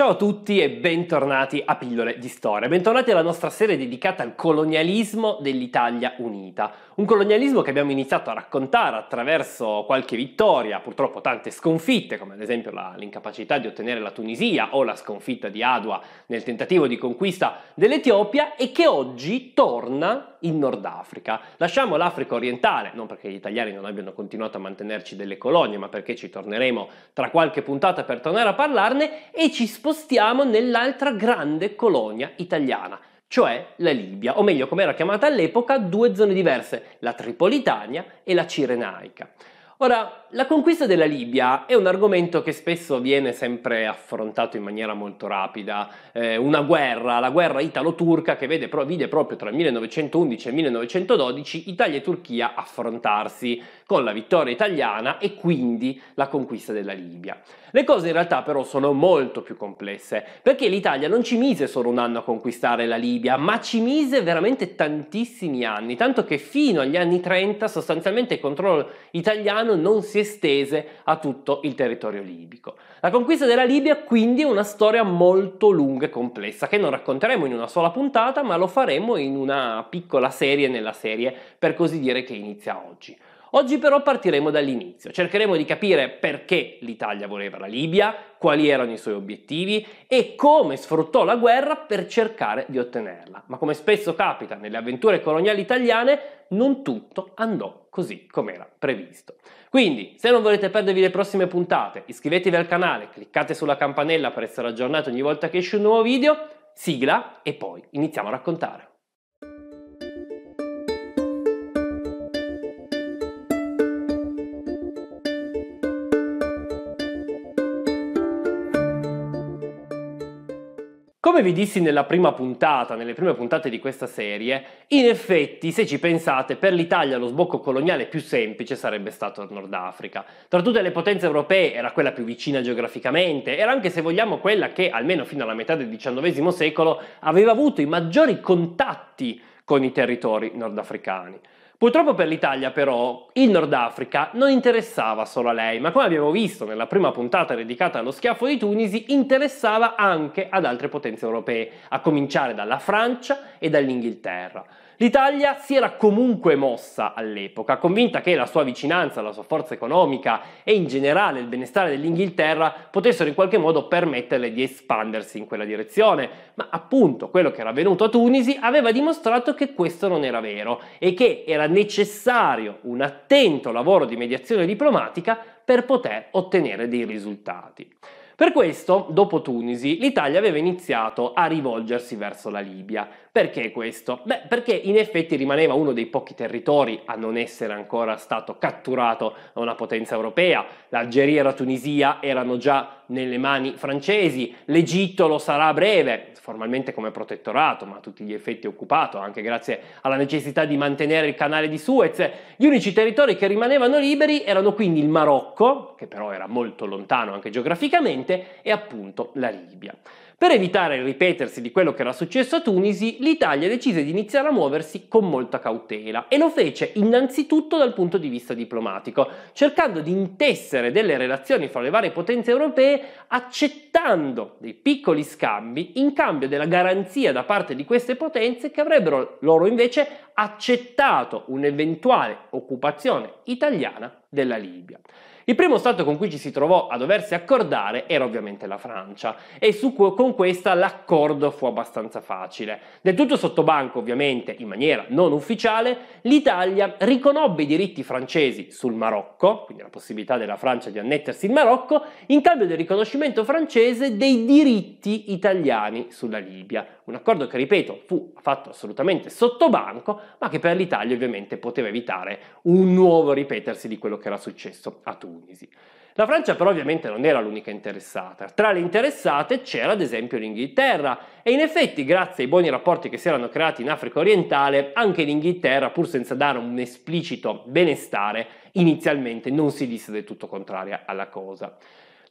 Ciao a tutti e bentornati a Pillole di Storia. Bentornati alla nostra serie dedicata al colonialismo dell'Italia unita. Un colonialismo che abbiamo iniziato a raccontare attraverso qualche vittoria, purtroppo tante sconfitte, come ad esempio la, l'incapacità di ottenere la Tunisia o la sconfitta di Adwa nel tentativo di conquista dell'Etiopia e che oggi torna in Nord Africa. Lasciamo l'Africa orientale, non perché gli italiani non abbiano continuato a mantenerci delle colonie, ma perché ci torneremo tra qualche puntata per tornare a parlarne, e ci spostiamo nell'altra grande colonia italiana, cioè la Libia, o meglio come era chiamata all'epoca, due zone diverse, la Tripolitania e la Cirenaica. Ora, la conquista della Libia è un argomento che spesso viene sempre affrontato in maniera molto rapida. Eh, una guerra, la guerra italo-turca che vede, vide proprio tra 1911 e 1912 Italia e Turchia affrontarsi con la vittoria italiana e quindi la conquista della Libia. Le cose in realtà però sono molto più complesse, perché l'Italia non ci mise solo un anno a conquistare la Libia, ma ci mise veramente tantissimi anni, tanto che fino agli anni 30 sostanzialmente il controllo italiano non si estese a tutto il territorio libico. La conquista della Libia quindi è una storia molto lunga e complessa, che non racconteremo in una sola puntata, ma lo faremo in una piccola serie nella serie, per così dire, che inizia oggi. Oggi però partiremo dall'inizio, cercheremo di capire perché l'Italia voleva la Libia, quali erano i suoi obiettivi e come sfruttò la guerra per cercare di ottenerla. Ma come spesso capita nelle avventure coloniali italiane, non tutto andò così come era previsto. Quindi, se non volete perdervi le prossime puntate, iscrivetevi al canale, cliccate sulla campanella per essere aggiornati ogni volta che esce un nuovo video, sigla e poi iniziamo a raccontare. Come vi dissi nella prima puntata, nelle prime puntate di questa serie, in effetti, se ci pensate, per l'Italia lo sbocco coloniale più semplice sarebbe stato il Nord Africa. Tra tutte le potenze europee era quella più vicina geograficamente, era anche se vogliamo quella che, almeno fino alla metà del XIX secolo, aveva avuto i maggiori contatti con i territori nordafricani. Purtroppo per l'Italia però il Nord Africa non interessava solo a lei, ma come abbiamo visto nella prima puntata dedicata allo schiaffo di Tunisi, interessava anche ad altre potenze europee, a cominciare dalla Francia e dall'Inghilterra. L'Italia si era comunque mossa all'epoca, convinta che la sua vicinanza, la sua forza economica e in generale il benestare dell'Inghilterra potessero in qualche modo permetterle di espandersi in quella direzione, ma appunto quello che era avvenuto a Tunisi aveva dimostrato che questo non era vero e che era necessario un attento lavoro di mediazione diplomatica per poter ottenere dei risultati. Per questo, dopo Tunisi, l'Italia aveva iniziato a rivolgersi verso la Libia, perché questo? Beh, perché in effetti rimaneva uno dei pochi territori a non essere ancora stato catturato da una potenza europea. L'Algeria e la Tunisia erano già nelle mani francesi, l'Egitto lo sarà a breve, formalmente come protettorato, ma a tutti gli effetti occupato, anche grazie alla necessità di mantenere il canale di Suez. Gli unici territori che rimanevano liberi erano quindi il Marocco, che però era molto lontano anche geograficamente, e appunto la Libia. Per evitare il ripetersi di quello che era successo a Tunisi, l'Italia decise di iniziare a muoversi con molta cautela e lo fece innanzitutto dal punto di vista diplomatico, cercando di intessere delle relazioni fra le varie potenze europee accettando dei piccoli scambi in cambio della garanzia da parte di queste potenze che avrebbero loro invece accettato un'eventuale occupazione italiana della Libia. Il primo Stato con cui ci si trovò a doversi accordare era ovviamente la Francia e su, con questa l'accordo fu abbastanza facile. Del tutto sotto banco, ovviamente, in maniera non ufficiale, l'Italia riconobbe i diritti francesi sul Marocco, quindi la possibilità della Francia di annettersi il Marocco, in cambio del riconoscimento francese dei diritti italiani sulla Libia. Un accordo che, ripeto, fu fatto assolutamente sotto banco, ma che per l'Italia ovviamente poteva evitare un nuovo ripetersi di quello che era successo a Tunisi tunisi. La Francia però ovviamente non era l'unica interessata, tra le interessate c'era ad esempio l'Inghilterra e in effetti grazie ai buoni rapporti che si erano creati in Africa orientale anche l'Inghilterra pur senza dare un esplicito benestare inizialmente non si disse del tutto contraria alla cosa.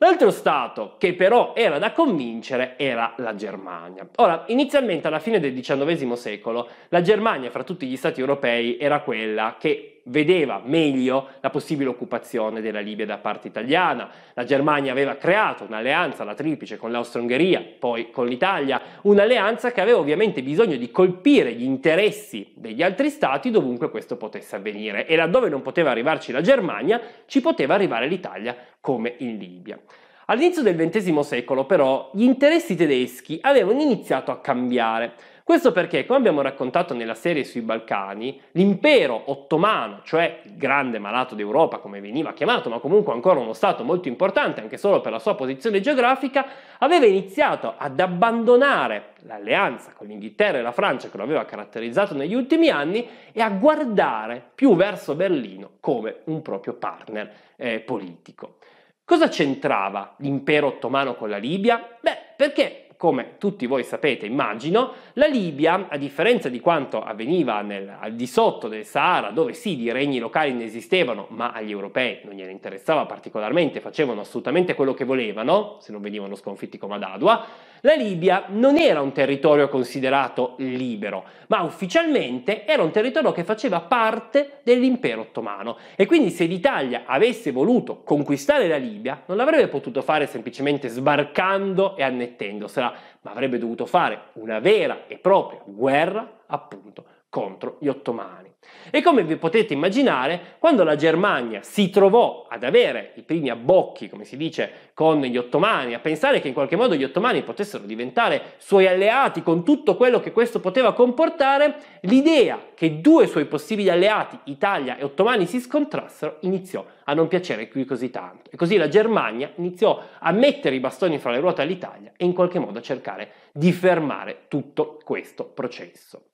L'altro stato che però era da convincere era la Germania. Ora, inizialmente alla fine del XIX secolo, la Germania fra tutti gli stati europei era quella che vedeva meglio la possibile occupazione della Libia da parte italiana. La Germania aveva creato un'alleanza, la triplice, con l'Austro-Ungheria, poi con l'Italia, un'alleanza che aveva ovviamente bisogno di colpire gli interessi degli altri stati dovunque questo potesse avvenire e laddove non poteva arrivarci la Germania, ci poteva arrivare l'Italia come in Libia. All'inizio del XX secolo però gli interessi tedeschi avevano iniziato a cambiare. Questo perché, come abbiamo raccontato nella serie sui Balcani, l'impero ottomano, cioè il grande malato d'Europa come veniva chiamato, ma comunque ancora uno stato molto importante anche solo per la sua posizione geografica, aveva iniziato ad abbandonare l'alleanza con l'Inghilterra e la Francia che lo aveva caratterizzato negli ultimi anni e a guardare più verso Berlino come un proprio partner eh, politico. Cosa c'entrava l'impero ottomano con la Libia? Beh, perché come tutti voi sapete, immagino, la Libia, a differenza di quanto avveniva nel, al di sotto del Sahara, dove sì, di regni locali ne esistevano, ma agli europei non gliene interessava particolarmente, facevano assolutamente quello che volevano, se non venivano sconfitti come ad Adua, la Libia non era un territorio considerato libero, ma ufficialmente era un territorio che faceva parte dell'impero ottomano e quindi se l'Italia avesse voluto conquistare la Libia non l'avrebbe potuto fare semplicemente sbarcando e annettendosela, ma avrebbe dovuto fare una vera e propria guerra appunto contro gli ottomani. E come vi potete immaginare, quando la Germania si trovò ad avere i primi abbocchi, come si dice, con gli ottomani, a pensare che in qualche modo gli ottomani potessero diventare suoi alleati con tutto quello che questo poteva comportare, l'idea che due suoi possibili alleati, Italia e ottomani, si scontrassero iniziò a non piacere più così tanto. E così la Germania iniziò a mettere i bastoni fra le ruote all'Italia e in qualche modo a cercare di fermare tutto questo processo.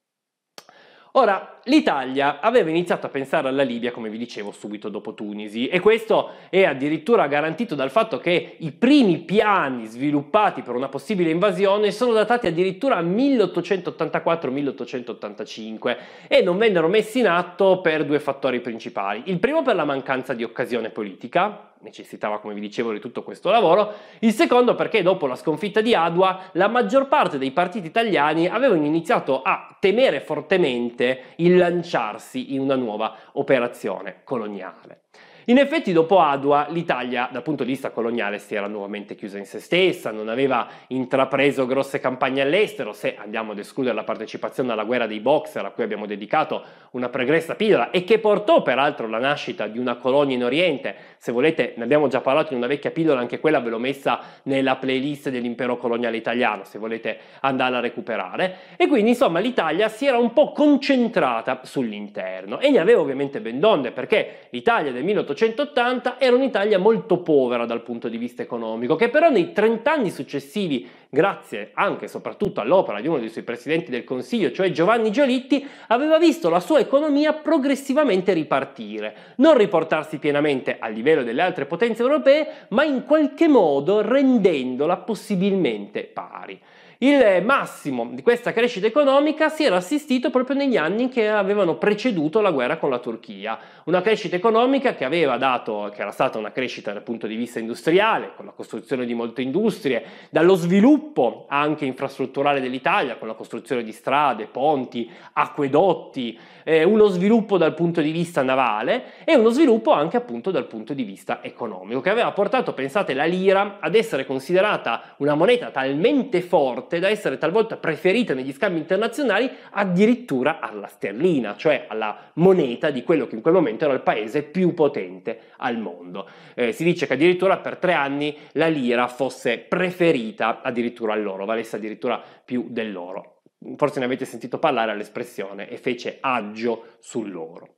Ora, l'Italia aveva iniziato a pensare alla Libia, come vi dicevo, subito dopo Tunisi e questo è addirittura garantito dal fatto che i primi piani sviluppati per una possibile invasione sono datati addirittura a 1884-1885 e non vennero messi in atto per due fattori principali. Il primo per la mancanza di occasione politica, necessitava, come vi dicevo, di tutto questo lavoro, il secondo perché dopo la sconfitta di Adua la maggior parte dei partiti italiani avevano iniziato a temere fortemente il lanciarsi in una nuova operazione coloniale. In effetti dopo Adua l'Italia dal punto di vista coloniale si era nuovamente chiusa in se stessa, non aveva intrapreso grosse campagne all'estero, se andiamo ad escludere la partecipazione alla guerra dei boxer a cui abbiamo dedicato una pregressa pillola e che portò peraltro alla nascita di una colonia in Oriente, se volete ne abbiamo già parlato in una vecchia pillola, anche quella ve l'ho messa nella playlist dell'impero coloniale italiano, se volete andarla a recuperare. E quindi insomma l'Italia si era un po' concentrata sull'interno e ne aveva ovviamente ben donde perché l'Italia del 1800 1880 era un'Italia molto povera dal punto di vista economico, che però nei 30 anni successivi, grazie anche e soprattutto all'opera di uno dei suoi presidenti del Consiglio, cioè Giovanni Giolitti, aveva visto la sua economia progressivamente ripartire, non riportarsi pienamente al livello delle altre potenze europee, ma in qualche modo rendendola possibilmente pari. Il massimo di questa crescita economica si era assistito proprio negli anni che avevano preceduto la guerra con la Turchia, una crescita economica che aveva dato, che era stata una crescita dal punto di vista industriale, con la costruzione di molte industrie, dallo sviluppo anche infrastrutturale dell'Italia, con la costruzione di strade, ponti, acquedotti, eh, uno sviluppo dal punto di vista navale e uno sviluppo anche appunto dal punto di vista economico, che aveva portato, pensate, la lira ad essere considerata una moneta talmente forte notte da essere talvolta preferita negli scambi internazionali addirittura alla sterlina, cioè alla moneta di quello che in quel momento era il paese più potente al mondo. Eh, si dice che addirittura per tre anni la lira fosse preferita addirittura all'oro, valesse addirittura più dell'oro. Forse ne avete sentito parlare all'espressione e fece agio sull'oro.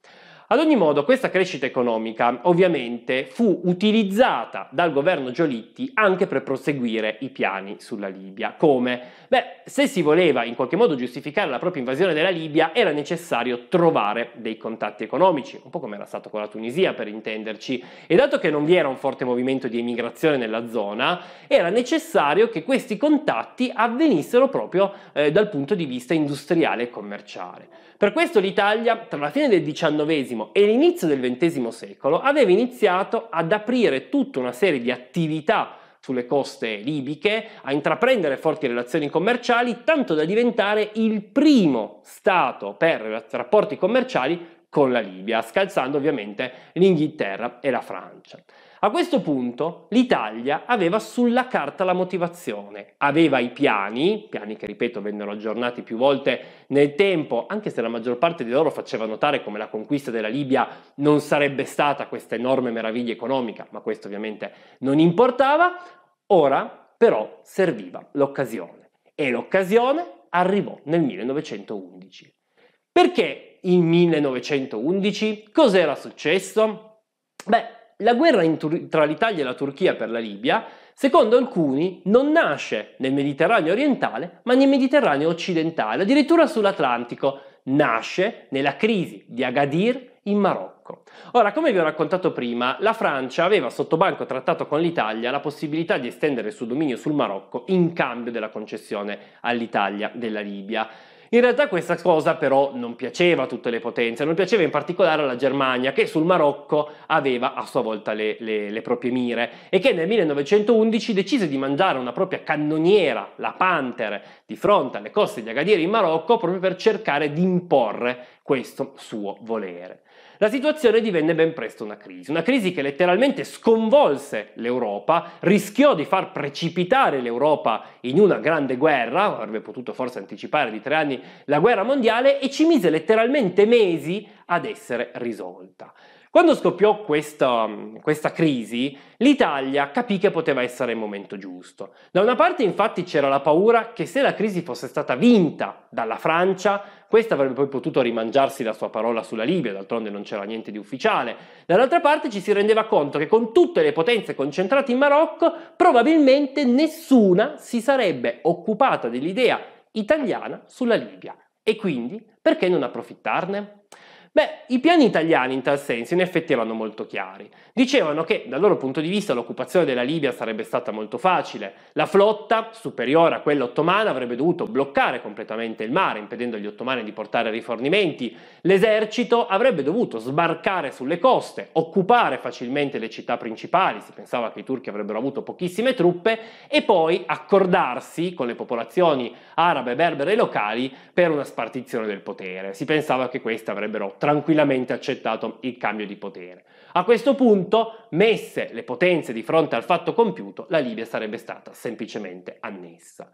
Ad ogni modo, questa crescita economica ovviamente fu utilizzata dal governo Giolitti anche per proseguire i piani sulla Libia. Come? Beh, se si voleva in qualche modo giustificare la propria invasione della Libia, era necessario trovare dei contatti economici, un po' come era stato con la Tunisia per intenderci, e dato che non vi era un forte movimento di emigrazione nella zona, era necessario che questi contatti avvenissero proprio eh, dal punto di vista industriale e commerciale. Per questo l'Italia, tra la fine del XIX e l'inizio del XX secolo, aveva iniziato ad aprire tutta una serie di attività sulle coste libiche, a intraprendere forti relazioni commerciali, tanto da diventare il primo Stato per rapporti commerciali con la Libia, scalzando ovviamente l'Inghilterra e la Francia. A questo punto l'Italia aveva sulla carta la motivazione, aveva i piani, piani che ripeto vennero aggiornati più volte nel tempo, anche se la maggior parte di loro faceva notare come la conquista della Libia non sarebbe stata questa enorme meraviglia economica, ma questo ovviamente non importava, ora però serviva l'occasione e l'occasione arrivò nel 1911. Perché in 1911. Cos'era successo? Beh, la guerra tra l'Italia e la Turchia per la Libia, secondo alcuni, non nasce nel Mediterraneo orientale, ma nel Mediterraneo occidentale, addirittura sull'Atlantico. Nasce nella crisi di Agadir in Marocco. Ora, come vi ho raccontato prima, la Francia aveva sotto banco trattato con l'Italia la possibilità di estendere il suo dominio sul Marocco in cambio della concessione all'Italia della Libia. In realtà questa cosa però non piaceva a tutte le potenze, non piaceva in particolare alla Germania che sul Marocco aveva a sua volta le, le, le proprie mire e che nel 1911 decise di mandare una propria cannoniera, la Panther, di fronte alle coste di Agadir in Marocco proprio per cercare di imporre questo suo volere. La situazione divenne ben presto una crisi, una crisi che letteralmente sconvolse l'Europa, rischiò di far precipitare l'Europa in una grande guerra, avrebbe potuto forse anticipare di tre anni la guerra mondiale, e ci mise letteralmente mesi ad essere risolta. Quando scoppiò questa, questa, crisi, l'Italia capì che poteva essere il momento giusto. Da una parte infatti c'era la paura che se la crisi fosse stata vinta dalla Francia, questa avrebbe poi potuto rimangiarsi la sua parola sulla Libia, d'altronde non c'era niente di ufficiale. Dall'altra parte ci si rendeva conto che con tutte le potenze concentrate in Marocco, probabilmente nessuna si sarebbe occupata dell'idea italiana sulla Libia. E quindi, perché non approfittarne? Beh, i piani italiani in tal senso in effetti erano molto chiari. Dicevano che dal loro punto di vista l'occupazione della Libia sarebbe stata molto facile. La flotta, superiore a quella ottomana, avrebbe dovuto bloccare completamente il mare, impedendo agli ottomani di portare rifornimenti. L'esercito avrebbe dovuto sbarcare sulle coste, occupare facilmente le città principali, si pensava che i turchi avrebbero avuto pochissime truppe, e poi accordarsi con le popolazioni arabe, berbere e locali per una spartizione del potere. Si pensava che queste avrebbero tranquillamente accettato il cambio di potere. A questo punto, messe le potenze di fronte al fatto compiuto, la Libia sarebbe stata semplicemente annessa.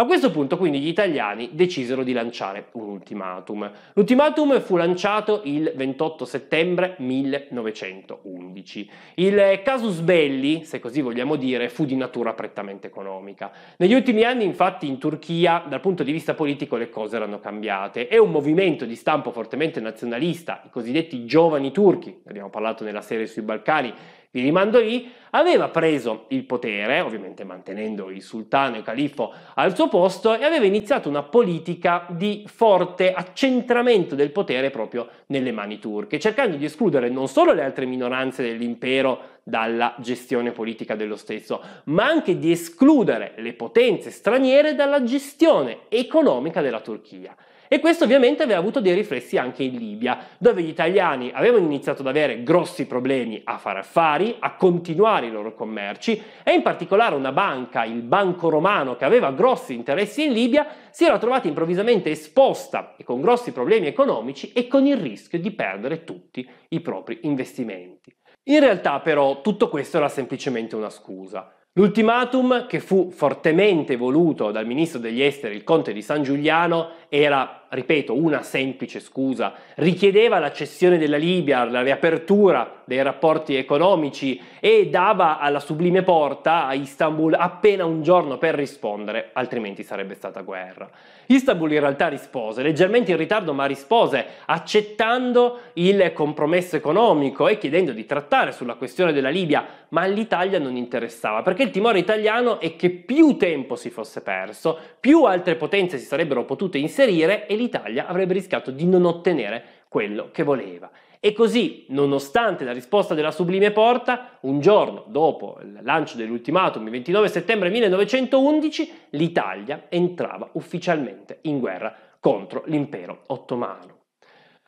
A questo punto quindi gli italiani decisero di lanciare un ultimatum. L'ultimatum fu lanciato il 28 settembre 1911. Il casus belli, se così vogliamo dire, fu di natura prettamente economica. Negli ultimi anni infatti in Turchia dal punto di vista politico le cose erano cambiate e un movimento di stampo fortemente nazionalista, i cosiddetti giovani turchi, ne abbiamo parlato nella serie sui Balcani, vi rimando lì, aveva preso il potere, ovviamente mantenendo il sultano e il califfo al suo posto, e aveva iniziato una politica di forte accentramento del potere proprio nelle mani turche, cercando di escludere non solo le altre minoranze dell'impero dalla gestione politica dello stesso, ma anche di escludere le potenze straniere dalla gestione economica della Turchia. E questo ovviamente aveva avuto dei riflessi anche in Libia, dove gli italiani avevano iniziato ad avere grossi problemi a fare affari, a continuare i loro commerci e in particolare una banca, il Banco Romano, che aveva grossi interessi in Libia, si era trovata improvvisamente esposta e con grossi problemi economici e con il rischio di perdere tutti i propri investimenti. In realtà però tutto questo era semplicemente una scusa. L'ultimatum, che fu fortemente voluto dal ministro degli esteri, il conte di San Giuliano, era ripeto, una semplice scusa, richiedeva la cessione della Libia, la riapertura dei rapporti economici e dava alla sublime porta a Istanbul appena un giorno per rispondere, altrimenti sarebbe stata guerra. Istanbul in realtà rispose, leggermente in ritardo ma rispose, accettando il compromesso economico e chiedendo di trattare sulla questione della Libia, ma all'Italia non interessava, perché il timore italiano è che più tempo si fosse perso, più altre potenze si sarebbero potute inserire e l'Italia avrebbe rischiato di non ottenere quello che voleva. E così, nonostante la risposta della Sublime Porta, un giorno dopo il lancio dell'ultimatum, il 29 settembre 1911, l'Italia entrava ufficialmente in guerra contro l'impero ottomano.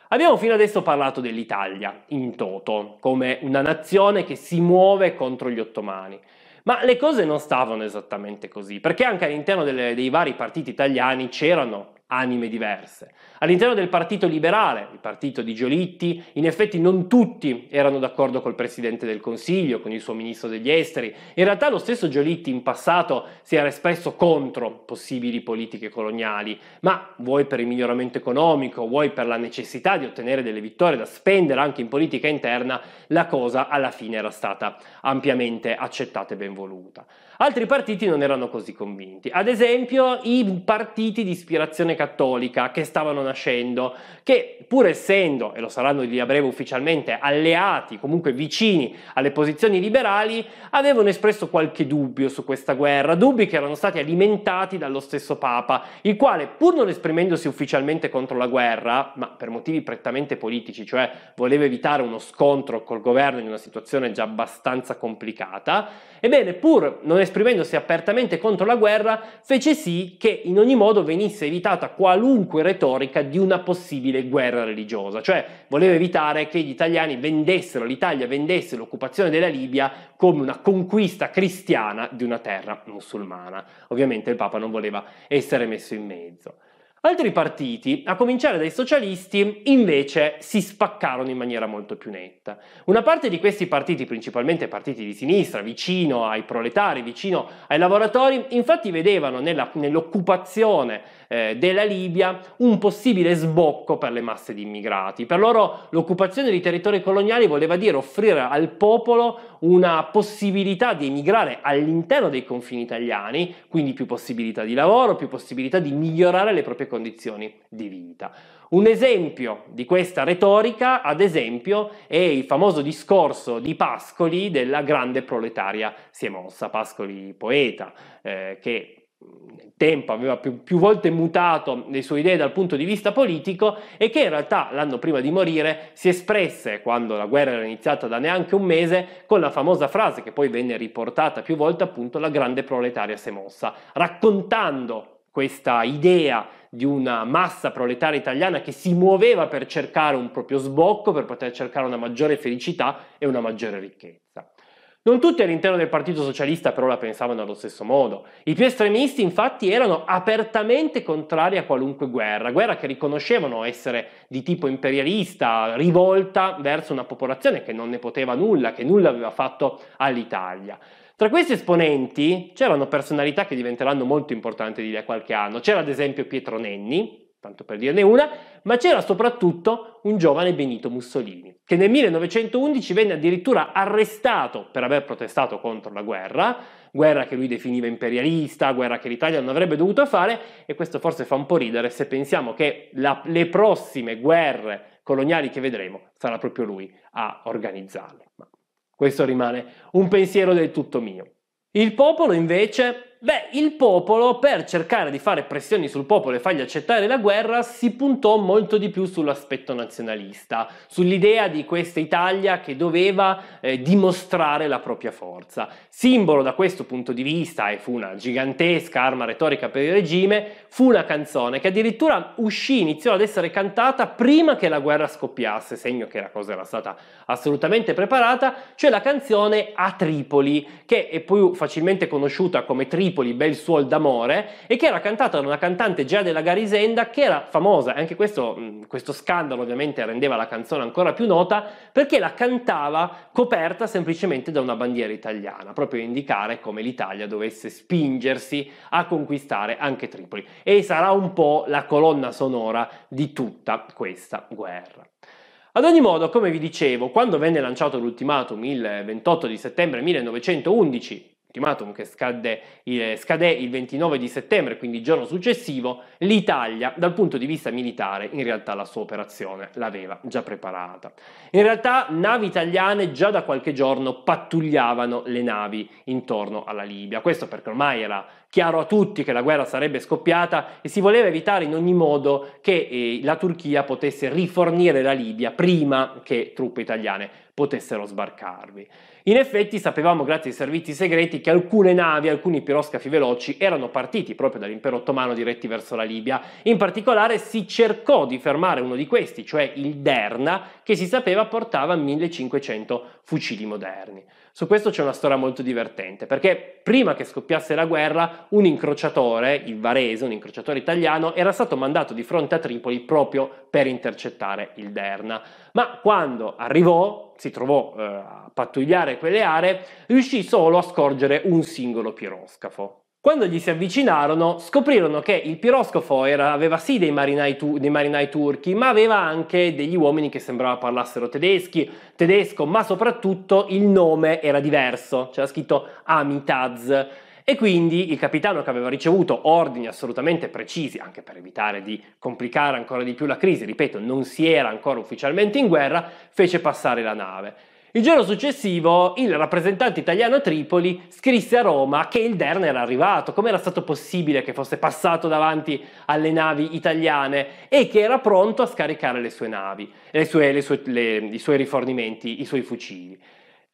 Abbiamo fino adesso parlato dell'Italia in toto, come una nazione che si muove contro gli ottomani. Ma le cose non stavano esattamente così, perché anche all'interno delle, dei vari partiti italiani c'erano anime diverse. All'interno del Partito Liberale, il partito di Giolitti, in effetti non tutti erano d'accordo col Presidente del Consiglio, con il suo Ministro degli Esteri. In realtà lo stesso Giolitti in passato si era espresso contro possibili politiche coloniali, ma vuoi per il miglioramento economico, vuoi per la necessità di ottenere delle vittorie da spendere anche in politica interna, la cosa alla fine era stata ampiamente accettata e ben voluta. Altri partiti non erano così convinti. Ad esempio, i partiti di ispirazione cattolica che stavano nascendo, che pur essendo, e lo saranno di a breve ufficialmente, alleati, comunque vicini alle posizioni liberali, avevano espresso qualche dubbio su questa guerra, dubbi che erano stati alimentati dallo stesso Papa, il quale, pur non esprimendosi ufficialmente contro la guerra, ma per motivi prettamente politici, cioè voleva evitare uno scontro col governo in una situazione già abbastanza complicata, Ebbene, pur non esprimendosi apertamente contro la guerra, fece sì che in ogni modo venisse evitata qualunque retorica di una possibile guerra religiosa, cioè voleva evitare che gli italiani vendessero, l'Italia vendesse l'occupazione della Libia come una conquista cristiana di una terra musulmana. Ovviamente il Papa non voleva essere messo in mezzo. Altri partiti, a cominciare dai socialisti, invece si spaccarono in maniera molto più netta. Una parte di questi partiti, principalmente partiti di sinistra, vicino ai proletari, vicino ai lavoratori, infatti vedevano nella, nell'occupazione eh, della Libia un possibile sbocco per le masse di immigrati. Per loro l'occupazione di territori coloniali voleva dire offrire al popolo una possibilità di emigrare all'interno dei confini italiani, quindi più possibilità di lavoro, più possibilità di migliorare le proprie condizioni di vita. Un esempio di questa retorica, ad esempio, è il famoso discorso di Pascoli della grande proletaria si è mossa, Pascoli poeta, eh, che tempo aveva più, più, volte mutato le sue idee dal punto di vista politico e che in realtà l'anno prima di morire si espresse, quando la guerra era iniziata da neanche un mese, con la famosa frase che poi venne riportata più volte appunto la grande proletaria si è mossa, raccontando questa idea di una massa proletaria italiana che si muoveva per cercare un proprio sbocco, per poter cercare una maggiore felicità e una maggiore ricchezza. Non tutti all'interno del Partito Socialista però la pensavano allo stesso modo. I più estremisti infatti erano apertamente contrari a qualunque guerra, guerra che riconoscevano essere di tipo imperialista, rivolta verso una popolazione che non ne poteva nulla, che nulla aveva fatto all'Italia. Tra questi esponenti c'erano personalità che diventeranno molto importanti di lì a qualche anno. C'era ad esempio Pietro Nenni, tanto per dirne una, ma c'era soprattutto un giovane Benito Mussolini, che nel 1911 venne addirittura arrestato per aver protestato contro la guerra, guerra che lui definiva imperialista, guerra che l'Italia non avrebbe dovuto fare, e questo forse fa un po' ridere se pensiamo che la, le prossime guerre coloniali che vedremo sarà proprio lui a organizzarle. Ma questo rimane un pensiero del tutto mio. Il popolo invece Beh, il popolo, per cercare di fare pressioni sul popolo e fargli accettare la guerra, si puntò molto di più sull'aspetto nazionalista, sull'idea di questa Italia che doveva eh, dimostrare la propria forza. Simbolo da questo punto di vista, e fu una gigantesca arma retorica per il regime, fu una canzone che addirittura uscì, iniziò ad essere cantata prima che la guerra scoppiasse, segno che la cosa era stata assolutamente preparata, cioè la canzone A Tripoli, che è più facilmente conosciuta come Tripoli Gallipoli, Bel Suol d'Amore, e che era cantata da una cantante già della Garisenda che era famosa, e anche questo, questo scandalo ovviamente rendeva la canzone ancora più nota, perché la cantava coperta semplicemente da una bandiera italiana, proprio a indicare come l'Italia dovesse spingersi a conquistare anche Tripoli. E sarà un po' la colonna sonora di tutta questa guerra. Ad ogni modo, come vi dicevo, quando venne lanciato l'ultimatum il 28 di settembre 1911 ultimatum che scadde, eh, il 29 di settembre, quindi il giorno successivo, l'Italia dal punto di vista militare in realtà la sua operazione l'aveva già preparata. In realtà navi italiane già da qualche giorno pattugliavano le navi intorno alla Libia, questo perché ormai era chiaro a tutti che la guerra sarebbe scoppiata e si voleva evitare in ogni modo che eh, la Turchia potesse rifornire la Libia prima che truppe italiane potessero sbarcarvi. In effetti sapevamo grazie ai servizi segreti che alcune navi, alcuni piroscafi veloci erano partiti proprio dall'impero ottomano diretti verso la Libia. In particolare si cercò di fermare uno di questi, cioè il Derna, che si sapeva portava 1500 fucili moderni. Su questo c'è una storia molto divertente, perché prima che scoppiasse la guerra, un incrociatore, il Varese, un incrociatore italiano, era stato mandato di fronte a Tripoli proprio per intercettare il Derna. Ma quando arrivò, si trovò eh, a pattugliare quelle aree, riuscì solo a scorgere un singolo piroscafo. Quando gli si avvicinarono scoprirono che il piroscafo era, aveva sì dei marinai, tu, dei marinai, turchi, ma aveva anche degli uomini che sembrava parlassero tedeschi, tedesco, ma soprattutto il nome era diverso, c'era scritto Amitaz. E quindi il capitano che aveva ricevuto ordini assolutamente precisi, anche per evitare di complicare ancora di più la crisi, ripeto, non si era ancora ufficialmente in guerra, fece passare la nave. Il giorno successivo il rappresentante italiano a Tripoli scrisse a Roma che il Dern era arrivato, come era stato possibile che fosse passato davanti alle navi italiane e che era pronto a scaricare le sue navi, le sue, le sue, le, i suoi rifornimenti, i suoi fucili.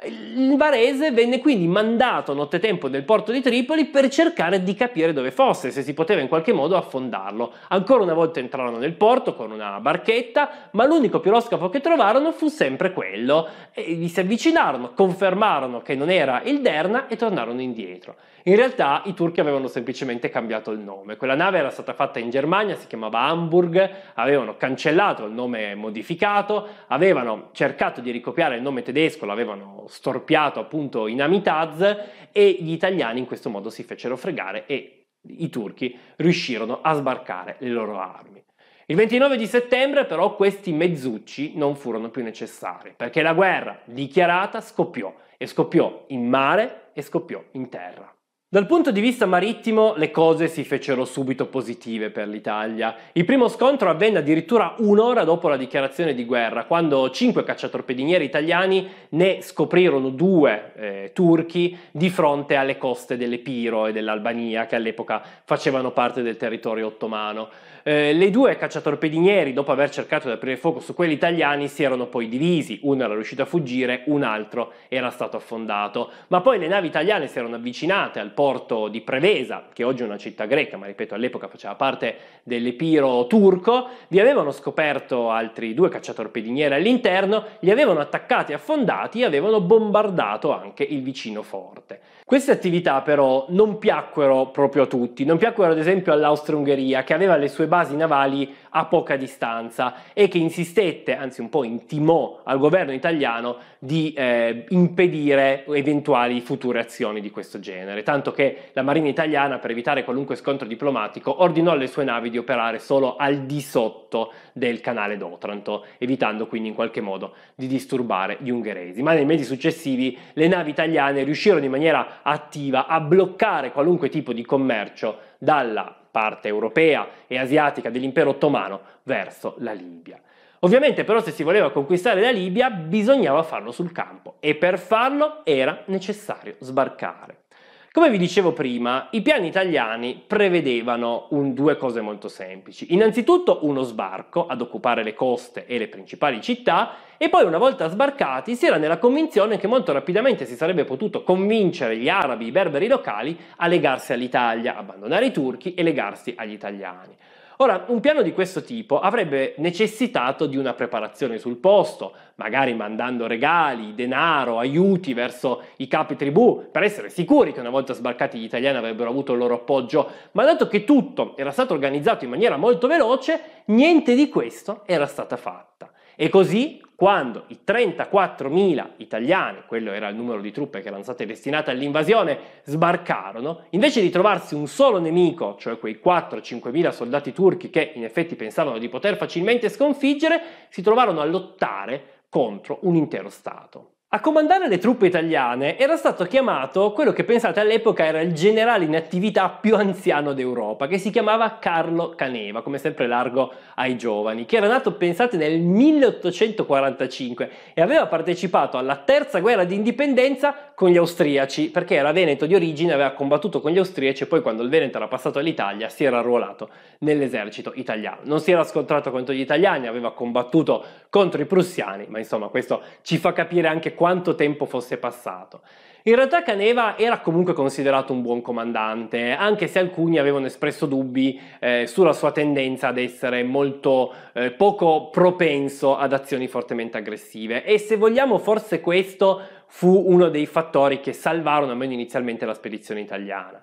Il Varese venne quindi mandato a nottetempo nel porto di Tripoli per cercare di capire dove fosse, se si poteva in qualche modo affondarlo. Ancora una volta entrarono nel porto con una barchetta, ma l'unico piroscafo che trovarono fu sempre quello. E gli si avvicinarono, confermarono che non era il Derna e tornarono indietro. In realtà i turchi avevano semplicemente cambiato il nome. Quella nave era stata fatta in Germania, si chiamava Hamburg, avevano cancellato il nome modificato, avevano cercato di ricopiare il nome tedesco, l'avevano storpiato appunto in Amitaz e gli italiani in questo modo si fecero fregare e i turchi riuscirono a sbarcare le loro armi. Il 29 di settembre però questi mezzucci non furono più necessari perché la guerra dichiarata scoppiò e scoppiò in mare e scoppiò in terra. Dal punto di vista marittimo le cose si fecero subito positive per l'Italia. Il primo scontro avvenne addirittura un'ora dopo la dichiarazione di guerra, quando cinque cacciatorpediniere italiani ne scoprirono due eh, turchi di fronte alle coste dell'Epiro e dell'Albania, che all'epoca facevano parte del territorio ottomano. Eh, le due cacciatorpedinieri, dopo aver cercato di aprire fuoco su quelli italiani, si erano poi divisi, uno era riuscito a fuggire, un altro era stato affondato. Ma poi le navi italiane si erano avvicinate al porto di Prevesa, che oggi è una città greca, ma ripeto all'epoca faceva parte dell'epiro turco, vi avevano scoperto altri due cacciatorpedinieri all'interno, li avevano attaccati e affondati e avevano bombardato anche il vicino forte. Queste attività però non piacquero proprio a tutti, non piacquero ad esempio all'Austria-Ungheria che aveva le sue basi basi navali a poca distanza e che insistette, anzi un po' intimò al governo italiano di eh, impedire eventuali future azioni di questo genere, tanto che la Marina italiana, per evitare qualunque scontro diplomatico, ordinò alle sue navi di operare solo al di sotto del canale d'Otranto, evitando quindi in qualche modo di disturbare gli ungheresi. Ma nei mesi successivi le navi italiane riuscirono in maniera attiva a bloccare qualunque tipo di commercio dalla parte europea e asiatica dell'impero ottomano verso la Libia. Ovviamente però se si voleva conquistare la Libia bisognava farlo sul campo e per farlo era necessario sbarcare. Come vi dicevo prima, i piani italiani prevedevano un, due cose molto semplici. Innanzitutto uno sbarco ad occupare le coste e le principali città e poi una volta sbarcati si era nella convinzione che molto rapidamente si sarebbe potuto convincere gli arabi, i berberi locali a legarsi all'Italia, abbandonare i turchi e legarsi agli italiani. Ora, un piano di questo tipo avrebbe necessitato di una preparazione sul posto, magari mandando regali, denaro, aiuti verso i capi tribù, per essere sicuri che una volta sbarcati gli italiani avrebbero avuto il loro appoggio, ma dato che tutto era stato organizzato in maniera molto veloce, niente di questo era stata fatta. E così quando i 34.000 italiani, quello era il numero di truppe che erano state destinate all'invasione, sbarcarono, invece di trovarsi un solo nemico, cioè quei 4-5.000 soldati turchi che in effetti pensavano di poter facilmente sconfiggere, si trovarono a lottare contro un intero Stato. A comandare le truppe italiane era stato chiamato quello che pensate all'epoca era il generale in attività più anziano d'Europa, che si chiamava Carlo Caneva, come sempre largo ai giovani, che era nato, pensate, nel 1845 e aveva partecipato alla terza guerra di indipendenza con gli austriaci, perché era veneto di origine, aveva combattuto con gli austriaci e poi quando il Veneto era passato all'Italia si era arruolato nell'esercito italiano. Non si era scontrato contro gli italiani, aveva combattuto contro i prussiani, ma insomma questo ci fa capire anche quanto tempo fosse passato. In realtà Caneva era comunque considerato un buon comandante, anche se alcuni avevano espresso dubbi eh, sulla sua tendenza ad essere molto eh, poco propenso ad azioni fortemente aggressive. E se vogliamo forse questo fu uno dei fattori che salvarono almeno inizialmente la spedizione italiana.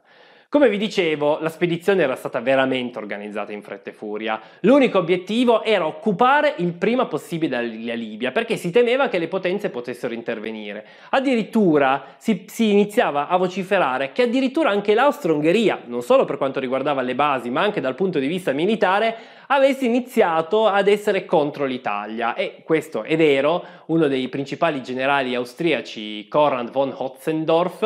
Come vi dicevo, la spedizione era stata veramente organizzata in fretta e furia. L'unico obiettivo era occupare il prima possibile la Libia, perché si temeva che le potenze potessero intervenire. Addirittura si, si iniziava a vociferare che addirittura anche l'Austro-Ungheria, non solo per quanto riguardava le basi, ma anche dal punto di vista militare, avesse iniziato ad essere contro l'Italia. E questo è vero, uno dei principali generali austriaci, Konrad von Hotzendorf,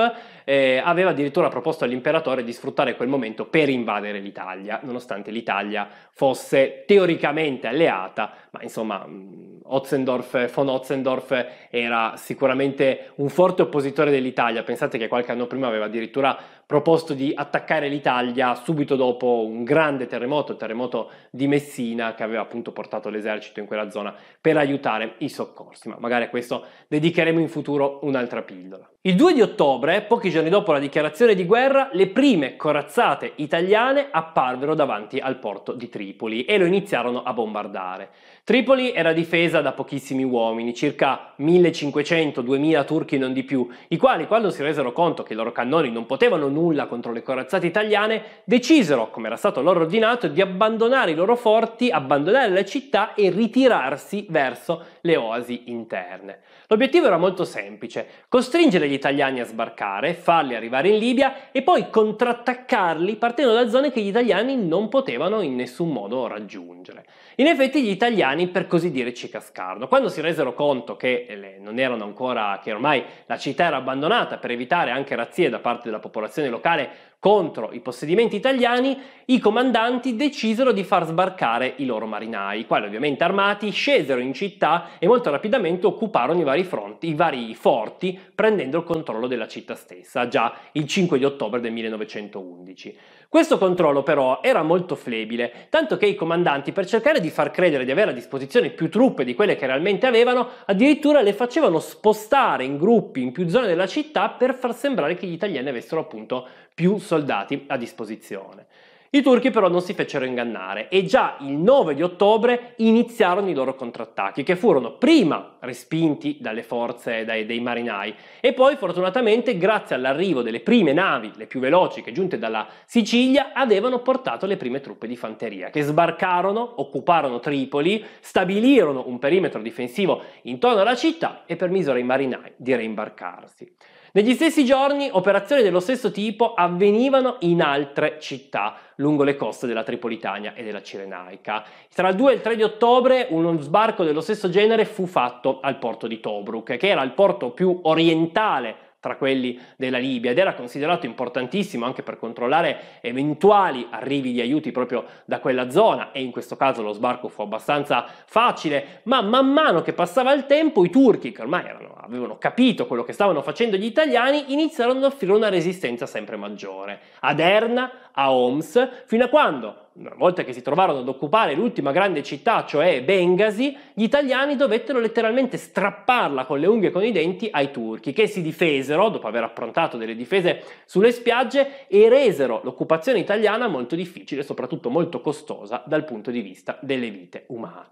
eh, aveva addirittura proposto all'imperatore di sfruttare quel momento per invadere l'Italia, nonostante l'Italia fosse teoricamente alleata, ma insomma... Mh, mm, Otzendorf, von Otzendorf era sicuramente un forte oppositore dell'Italia, pensate che qualche anno prima aveva addirittura proposto di attaccare l'Italia subito dopo un grande terremoto, il terremoto di Messina che aveva appunto portato l'esercito in quella zona per aiutare i soccorsi, ma magari a questo dedicheremo in futuro un'altra pillola. Il 2 di ottobre, pochi giorni dopo la dichiarazione di guerra, le prime corazzate italiane apparvero davanti al porto di Tripoli e lo iniziarono a bombardare. Tripoli era difesa da pochissimi uomini, circa 1500-2000 turchi non di più, i quali quando si resero conto che i loro cannoni non potevano nulla contro le corazzate italiane, decisero, come era stato loro ordinato, di abbandonare i loro forti, abbandonare la città e ritirarsi verso le oasi interne. L'obiettivo era molto semplice, costringere gli italiani a sbarcare, farli arrivare in Libia e poi contrattaccarli partendo da zone che gli italiani non potevano in nessun modo raggiungere. In effetti gli italiani, per così dire, ci cascarono. Quando si resero conto che eh, non erano ancora, che ormai la città era abbandonata per evitare anche razzie da parte della popolazione locale, contro i possedimenti italiani, i comandanti decisero di far sbarcare i loro marinai, i quali ovviamente armati scesero in città e molto rapidamente occuparono i vari, fronti, i vari forti, prendendo il controllo della città stessa, già il 5 di ottobre del 1911. Questo controllo però era molto flebile, tanto che i comandanti, per cercare di far credere di avere a disposizione più truppe di quelle che realmente avevano, addirittura le facevano spostare in gruppi in più zone della città per far sembrare che gli italiani avessero appunto più soldati a disposizione. I turchi però non si fecero ingannare e già il 9 di ottobre iniziarono i loro contrattacchi che furono prima respinti dalle forze dai, dei marinai e poi fortunatamente grazie all'arrivo delle prime navi, le più veloci che giunte dalla Sicilia, avevano portato le prime truppe di fanteria che sbarcarono, occuparono Tripoli, stabilirono un perimetro difensivo intorno alla città e permisero ai marinai di reimbarcarsi. Negli stessi giorni operazioni dello stesso tipo avvenivano in altre città lungo le coste della Tripolitania e della Cirenaica. Tra il 2 e il 3 di ottobre uno sbarco dello stesso genere fu fatto al porto di Tobruk, che era il porto più orientale tra quelli della Libia ed era considerato importantissimo anche per controllare eventuali arrivi di aiuti proprio da quella zona e in questo caso lo sbarco fu abbastanza facile, ma man mano che passava il tempo i turchi, che ormai erano, avevano capito quello che stavano facendo gli italiani, iniziarono ad offrire una resistenza sempre maggiore. Ad Erna, a Homs, fino a quando una volta che si trovarono ad occupare l'ultima grande città, cioè Bengasi, gli italiani dovettero letteralmente strapparla con le unghie e con i denti ai turchi, che si difesero, dopo aver approntato delle difese sulle spiagge, e resero l'occupazione italiana molto difficile soprattutto molto costosa dal punto di vista delle vite umane.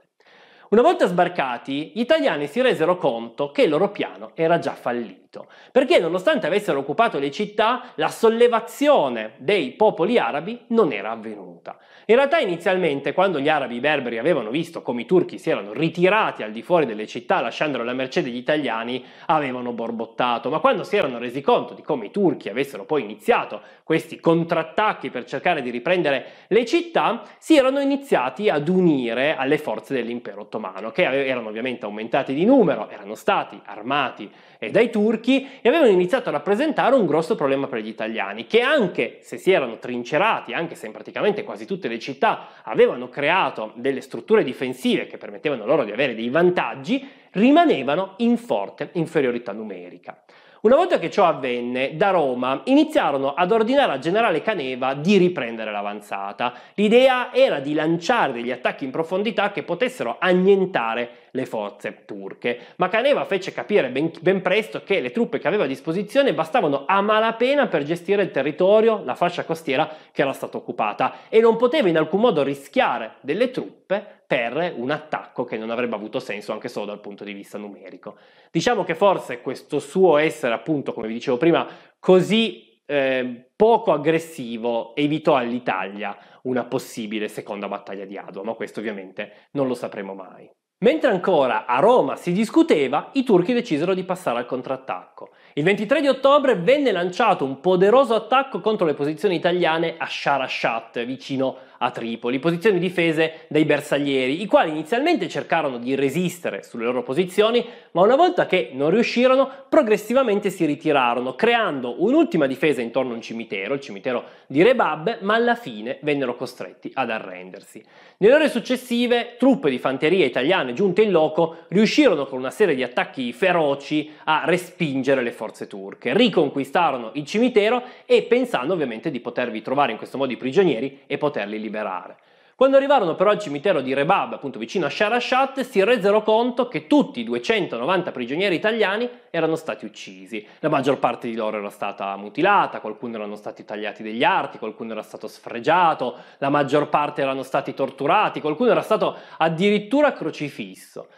Una volta sbarcati, gli italiani si resero conto che il loro piano era già fallito merito, perché nonostante avessero occupato le città, la sollevazione dei popoli arabi non era avvenuta. In realtà inizialmente, quando gli arabi berberi avevano visto come i turchi si erano ritirati al di fuori delle città lasciandolo alla mercé degli italiani, avevano borbottato, ma quando si erano resi conto di come i turchi avessero poi iniziato questi contrattacchi per cercare di riprendere le città, si erano iniziati ad unire alle forze dell'impero ottomano, che erano ovviamente aumentate di numero, erano stati armati e dai turchi e avevano iniziato a rappresentare un grosso problema per gli italiani, che anche se si erano trincerati, anche se in praticamente quasi tutte le città avevano creato delle strutture difensive che permettevano loro di avere dei vantaggi, rimanevano in forte inferiorità numerica. Una volta che ciò avvenne, da Roma iniziarono ad ordinare al generale Caneva di riprendere l'avanzata. L'idea era di lanciare degli attacchi in profondità che potessero annientare le forze turche. Ma Caneva fece capire ben, ben presto che le truppe che aveva a disposizione bastavano a malapena per gestire il territorio, la fascia costiera che era stata occupata e non poteva in alcun modo rischiare delle truppe per un attacco che non avrebbe avuto senso anche solo dal punto di vista numerico. Diciamo che forse questo suo essere, appunto, come vi dicevo prima, così eh, poco aggressivo evitò all'Italia una possibile seconda battaglia di Adua, ma questo ovviamente non lo sapremo mai. Mentre ancora a Roma si discuteva, i turchi decisero di passare al contrattacco. Il 23 di ottobre venne lanciato un poderoso attacco contro le posizioni italiane a Sharashat, vicino a Tripoli, posizioni difese dai bersaglieri, i quali inizialmente cercarono di resistere sulle loro posizioni, ma una volta che non riuscirono, progressivamente si ritirarono, creando un'ultima difesa intorno a un cimitero, il cimitero di Rebab, ma alla fine vennero costretti ad arrendersi. Nelle ore successive, truppe di fanteria italiane giunte in loco riuscirono con una serie di attacchi feroci a respingere le forze turche, riconquistarono il cimitero e pensando ovviamente di potervi trovare in questo modo i prigionieri e poterli liberare liberare. Quando arrivarono però al cimitero di Rebab, appunto vicino a Sharashat, si resero conto che tutti i 290 prigionieri italiani erano stati uccisi. La maggior parte di loro era stata mutilata, qualcuno erano stati tagliati degli arti, qualcuno era stato sfregiato, la maggior parte erano stati torturati, qualcuno era stato addirittura crocifisso.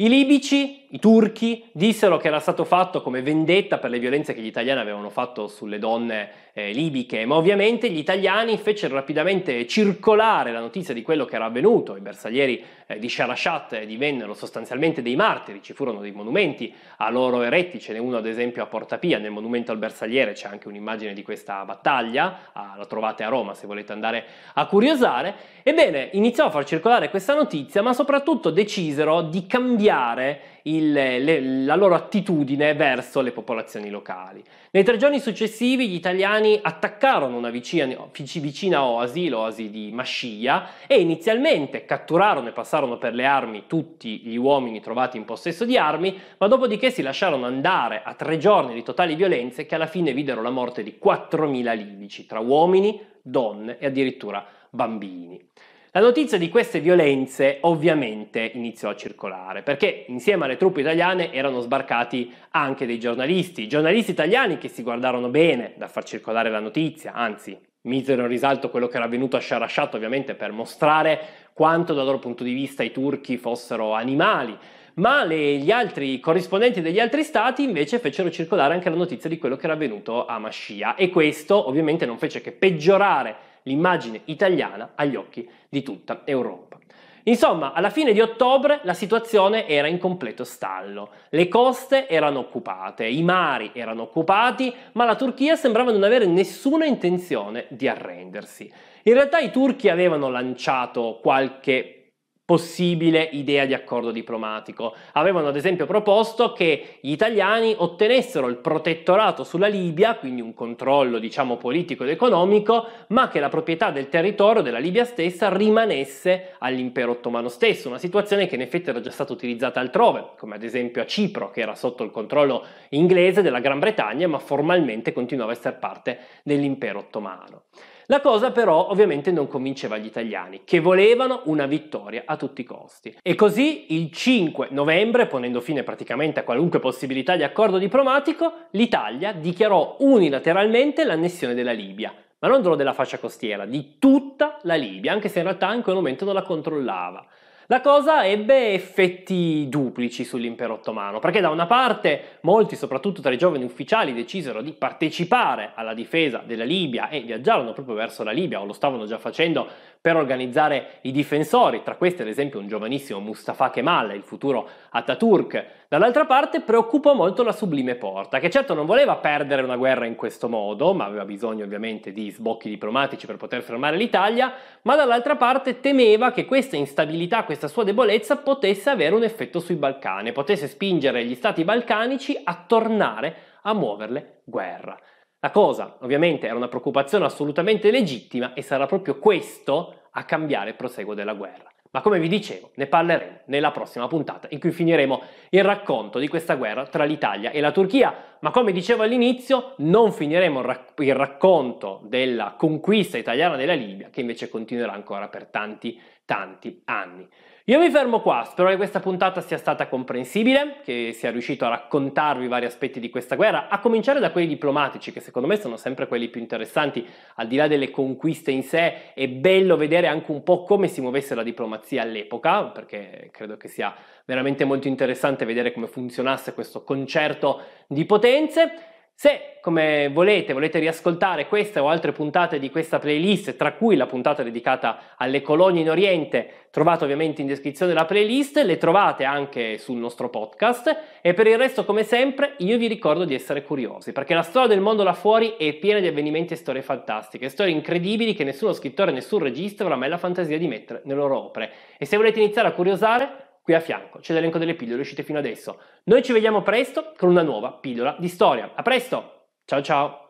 I libici, i turchi, dissero che era stato fatto come vendetta per le violenze che gli italiani avevano fatto sulle donne eh, libiche, ma ovviamente gli italiani fecero rapidamente circolare la notizia di quello che era avvenuto, i bersaglieri eh, di Sharashat eh, divennero sostanzialmente dei martiri, ci furono dei monumenti a loro eretti, ce n'è uno ad esempio a Portapia, nel monumento al bersagliere c'è anche un'immagine di questa battaglia, ah, la trovate a Roma se volete andare a curiosare, ebbene iniziò a far circolare questa notizia, ma soprattutto decisero di cambiare il, le, la loro attitudine verso le popolazioni locali. Nei tre giorni successivi gli italiani attaccarono una vicina, vicina oasi, l'oasi di Mascia, e inizialmente catturarono e passarono per le armi tutti gli uomini trovati in possesso di armi, ma dopodiché si lasciarono andare a tre giorni di totali violenze che alla fine videro la morte di 4.000 libici, tra uomini, donne e addirittura bambini. La notizia di queste violenze ovviamente iniziò a circolare, perché insieme alle truppe italiane erano sbarcati anche dei giornalisti, giornalisti italiani che si guardarono bene da far circolare la notizia, anzi misero in risalto quello che era avvenuto a Sharashat ovviamente per mostrare quanto dal loro punto di vista i turchi fossero animali, ma le, gli altri corrispondenti degli altri stati invece fecero circolare anche la notizia di quello che era avvenuto a Mascia e questo ovviamente non fece che peggiorare l'immagine italiana agli occhi di tutta Europa. Insomma, alla fine di ottobre la situazione era in completo stallo. Le coste erano occupate, i mari erano occupati, ma la Turchia sembrava non avere nessuna intenzione di arrendersi. In realtà i turchi avevano lanciato qualche possibile idea di accordo diplomatico. Avevano ad esempio proposto che gli italiani ottenessero il protettorato sulla Libia, quindi un controllo diciamo politico ed economico, ma che la proprietà del territorio della Libia stessa rimanesse all'impero ottomano stesso, una situazione che in effetti era già stata utilizzata altrove, come ad esempio a Cipro, che era sotto il controllo inglese della Gran Bretagna, ma formalmente continuava a essere parte dell'impero ottomano. La cosa però ovviamente non convinceva gli italiani, che volevano una vittoria a tutti i costi. E così il 5 novembre, ponendo fine praticamente a qualunque possibilità di accordo diplomatico, l'Italia dichiarò unilateralmente l'annessione della Libia, ma non solo della fascia costiera, di tutta la Libia, anche se in realtà in quel momento non la controllava. La cosa ebbe effetti duplici sull'impero ottomano, perché da una parte molti, soprattutto tra i giovani ufficiali, decisero di partecipare alla difesa della Libia e viaggiarono proprio verso la Libia o lo stavano già facendo per organizzare i difensori, tra questi ad esempio un giovanissimo Mustafa Kemal, il futuro Atatürk. Dall'altra parte preoccupò molto la sublime porta, che certo non voleva perdere una guerra in questo modo, ma aveva bisogno ovviamente di sbocchi diplomatici per poter fermare l'Italia, ma dall'altra parte temeva che questa instabilità, questa sua debolezza potesse avere un effetto sui Balcani, potesse spingere gli stati balcanici a tornare a muoverle guerra. La cosa ovviamente era una preoccupazione assolutamente legittima e sarà proprio questo a cambiare il proseguo della guerra. Ma come vi dicevo, ne parleremo nella prossima puntata in cui finiremo il racconto di questa guerra tra l'Italia e la Turchia, ma come dicevo all'inizio non finiremo il, il racconto della conquista italiana della Libia che invece continuerà ancora per tanti tanti anni. Io mi fermo qua, spero che questa puntata sia stata comprensibile, che sia riuscito a raccontarvi vari aspetti di questa guerra, a cominciare da quelli diplomatici, che secondo me sono sempre quelli più interessanti, al di là delle conquiste in sé, è bello vedere anche un po' come si muovesse la diplomazia all'epoca, perché credo che sia veramente molto interessante vedere come funzionasse questo concerto di potenze. Se, come volete, volete riascoltare questa o altre puntate di questa playlist, tra cui la puntata dedicata alle colonie in Oriente, trovate ovviamente in descrizione la playlist, le trovate anche sul nostro podcast e per il resto, come sempre, io vi ricordo di essere curiosi, perché la storia del mondo là fuori è piena di avvenimenti e storie fantastiche, storie incredibili che nessuno scrittore, nessun regista avrà mai la fantasia di mettere nelle loro opere. E se volete iniziare a curiosare, qui a fianco. C'è l'elenco delle pillole uscite fino adesso. Noi ci vediamo presto con una nuova pillola di storia. A presto! Ciao ciao!